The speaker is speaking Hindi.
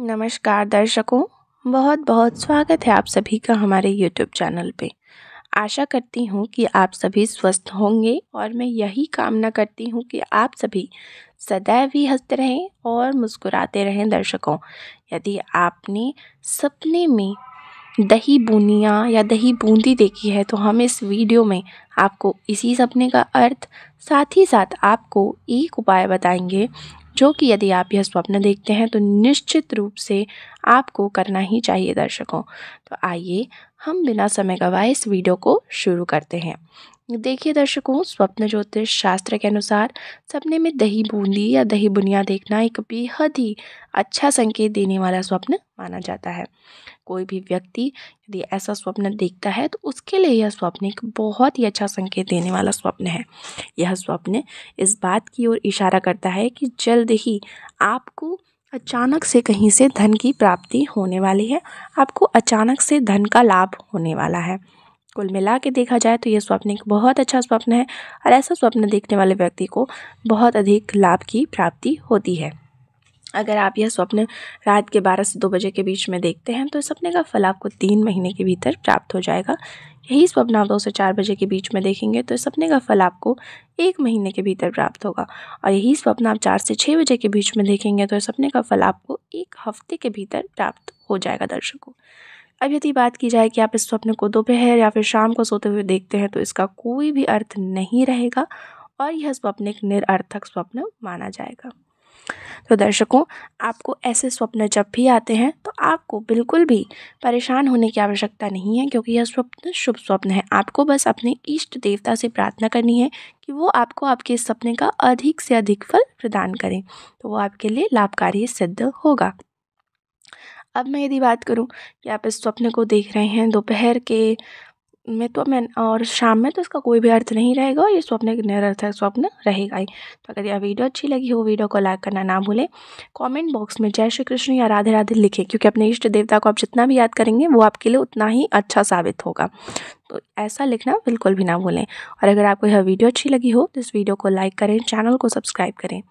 नमस्कार दर्शकों बहुत बहुत स्वागत है आप सभी का हमारे यूट्यूब चैनल पे आशा करती हूँ कि आप सभी स्वस्थ होंगे और मैं यही कामना करती हूँ कि आप सभी सदैव ही हंसते रहें और मुस्कुराते रहें दर्शकों यदि आपने सपने में दही बूनिया या दही बूंदी देखी है तो हम इस वीडियो में आपको इसी सपने का अर्थ साथ ही साथ आपको एक उपाय बताएंगे जो कि यदि आप यह स्वप्न देखते हैं तो निश्चित रूप से आपको करना ही चाहिए दर्शकों तो आइए हम बिना समय गवाए इस वीडियो को शुरू करते हैं देखिए दर्शकों स्वप्न ज्योतिष शास्त्र के अनुसार सपने में दही बूंदी या दही बुनिया देखना एक बेहद ही अच्छा संकेत देने वाला स्वप्न माना जाता है कोई भी व्यक्ति यदि ऐसा स्वप्न देखता है तो उसके लिए यह स्वप्न एक बहुत ही अच्छा संकेत देने वाला स्वप्न है यह स्वप्न इस बात की ओर इशारा करता है कि जल्द ही आपको अचानक से कहीं से धन की प्राप्ति होने वाली है आपको अचानक से धन का लाभ होने वाला है कुल मिला के देखा जाए तो यह स्वप्न एक बहुत अच्छा स्वप्न है और ऐसा स्वप्न देखने वाले व्यक्ति को बहुत अधिक लाभ की प्राप्ति होती है अगर आप यह स्वप्न रात के बारह से दो बजे के बीच में देखते हैं तो इस सपने का फल आपको तीन महीने के भीतर प्राप्त हो जाएगा यही स्वप्न आप दो से चार बजे के बीच में देखेंगे तो इस सपने का फल आपको एक महीने के भीतर प्राप्त होगा और यही स्वप्न आप चार से छः बजे के बीच में देखेंगे तो सपने का फल आपको एक हफ्ते के भीतर प्राप्त हो जाएगा दर्शकों अब यदि बात की जाए कि आप इस स्वप्न को दोपहर या फिर शाम को सोते हुए देखते हैं तो इसका कोई भी अर्थ नहीं रहेगा और यह स्वप्न एक निरर्थक स्वप्न माना जाएगा तो दर्शकों आपको ऐसे स्वप्न जब भी आते हैं तो आपको बिल्कुल भी परेशान होने की आवश्यकता नहीं है क्योंकि यह स्वप्न शुभ स्वप्न है आपको बस अपने इष्ट देवता से प्रार्थना करनी है कि वो आपको आपके इस सपने का अधिक से अधिक फल प्रदान करें तो वो आपके लिए लाभकारी सिद्ध होगा अब मैं यदि बात करूं कि आप इस स्वप्न को देख रहे हैं दोपहर के में तो मैं और शाम में तो इसका कोई भी अर्थ नहीं रहेगा और ये स्वप्न निरर्थक स्वप्न रहेगा ही तो अगर यह वीडियो अच्छी लगी हो वीडियो को लाइक करना ना भूलें कमेंट बॉक्स में जय श्री कृष्ण या राधे राधे लिखें क्योंकि अपने इष्ट देवता को आप जितना भी याद करेंगे वो आपके लिए उतना ही अच्छा साबित होगा तो ऐसा लिखना बिल्कुल भी ना भूलें और अगर आपको यह वीडियो अच्छी लगी हो तो इस वीडियो को लाइक करें चैनल को सब्सक्राइब करें